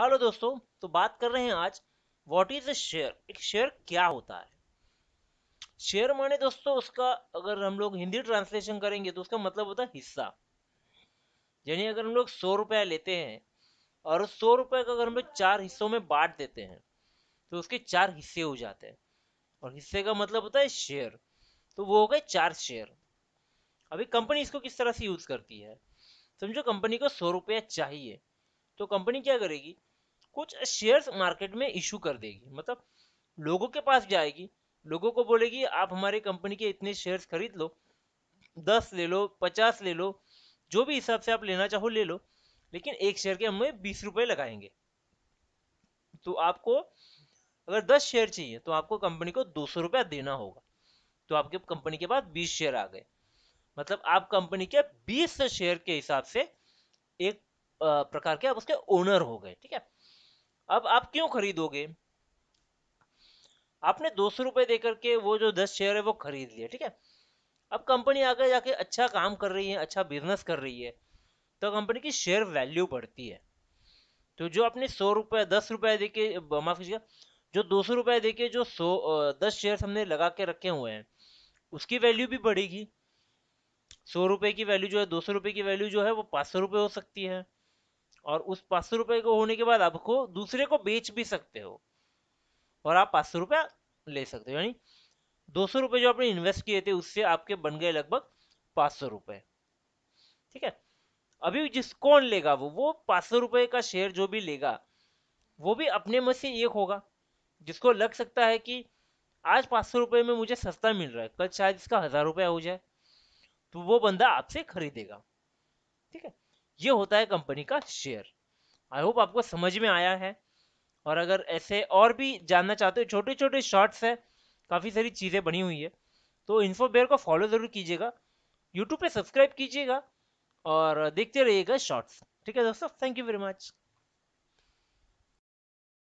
hello दोस्तों तो बात कर रहे हैं आज व्हाट इज अ शेयर एक शेयर क्या होता है शेयर माने दोस्तों उसका अगर हम लोग हिंदी ट्रांसलेशन करेंगे तो उसका मतलब होता है हिस्सा यानी अगर हम लोग सौ रुपया लेते हैं और उस सौ रुपये का अगर हम लोग चार हिस्सों में बांट देते हैं तो उसके चार हिस्से हो जाते हैं और हिस्से का मतलब होता है शेयर तो वो हो गए चार शेयर अभी कंपनी इसको किस तरह से यूज करती है समझो कंपनी को सौ रुपया चाहिए तो कंपनी क्या करेगी कुछ शेयर्स मार्केट में इशू कर देगी मतलब लोगों के पास जाएगी लोगों को बोलेगी आप हमारे कंपनी के इतने शेयर्स खरीद लो दस ले लो पचास ले लो जो भी हिसाब से आप लेना चाहो ले लो लेकिन एक शेयर के हमें बीस रुपए लगाएंगे तो आपको अगर दस शेयर चाहिए तो आपको कंपनी को दो सौ रुपया देना होगा तो आपके कंपनी के पास बीस शेयर आ गए मतलब आप कंपनी के बीस शेयर के हिसाब से एक प्रकार के आप उसके ओनर हो गए ठीक है अब आप क्यों खरीदोगे आपने दो सौ रुपए देकर के वो जो दस शेयर है वो खरीद लिया ठीक है अब कंपनी आगे जाके अच्छा काम कर रही है अच्छा बिजनेस कर रही है तो कंपनी की शेयर वैल्यू बढ़ती है तो जो आपने सौ रुपये दस रुपये दे के माफ कीजिएगा जो दो सौ रुपये दे के जो सौ दस शेयर हमने लगा के रखे हुए हैं उसकी वैल्यू भी बढ़ेगी सौ रुपये की वैल्यू जो है दो सौ रुपये की वैल्यू जो है वो पाँच सौ रुपये हो सकती है और उस पांच सौ रुपए को होने के बाद आपको दूसरे को बेच भी सकते हो और आप पांच सौ रुपया ले सकते हो यानी दो सौ रुपए जो आपने इन्वेस्ट किए थे उससे आपके बन गए लगभग पांच सौ रुपए ठीक है अभी जिस कौन लेगा वो वो पांच सौ रुपए का शेयर जो भी लेगा वो भी अपने में से एक होगा जिसको लग सकता है कि आज पांच सौ रुपए में मुझे सस्ता मिल रहा है कल शायद इसका हज़ार रुपया हो जाए तो वो बंदा आपसे खरीदेगा ठीक है ये होता है कंपनी का शेयर आई होप आपको समझ में आया है और अगर ऐसे और भी जानना चाहते हो छोटे छोटे शॉर्ट्स हैं काफ़ी सारी चीज़ें बनी हुई है तो इन्फो बेयर को फॉलो ज़रूर कीजिएगा यूट्यूब पे सब्सक्राइब कीजिएगा और देखते रहिएगा शॉर्ट्स ठीक है दोस्तों थैंक यू वेरी मच